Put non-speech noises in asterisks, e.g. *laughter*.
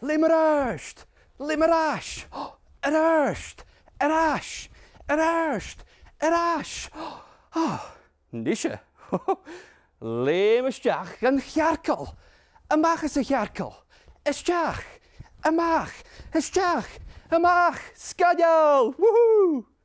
Limmerust, Limmerust, en rust, en rust, en rust, en rust. Nische. Oh, Lemestjach, *laughs* een jarkel, een maag is een jarkel, een stjach, een maag, een stjach, een maag, Skadjel, woehoe.